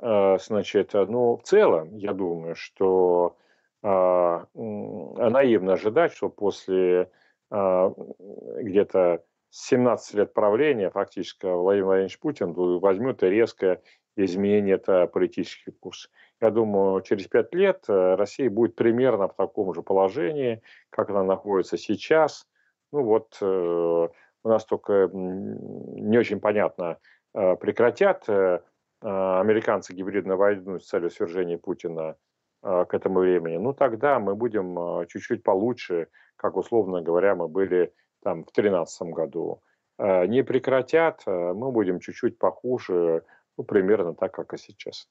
Э, значит, э, ну, в целом, я думаю, что а, э, наивно ожидать, что после а, где-то 17 лет правления фактически Владимир Владимирович Путин возьмет и резко изменит политический курс. Я думаю, через 5 лет Россия будет примерно в таком же положении, как она находится сейчас. Ну вот, у нас только не очень понятно, прекратят Э, американцы гибридно войну с целью свержения Путина э, к этому времени, ну тогда мы будем э, чуть-чуть получше, как условно говоря, мы были там в 2013 году. Не прекратят, мы будем чуть-чуть похуже, ну, примерно так, как и сейчас.